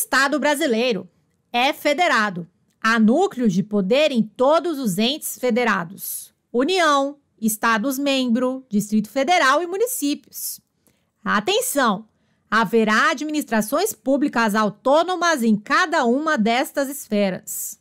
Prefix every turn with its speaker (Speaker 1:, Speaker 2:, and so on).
Speaker 1: Estado brasileiro é federado. Há núcleos de poder em todos os entes federados: União, Estados-membro, Distrito Federal e municípios. Atenção! Haverá administrações públicas autônomas em cada uma destas esferas.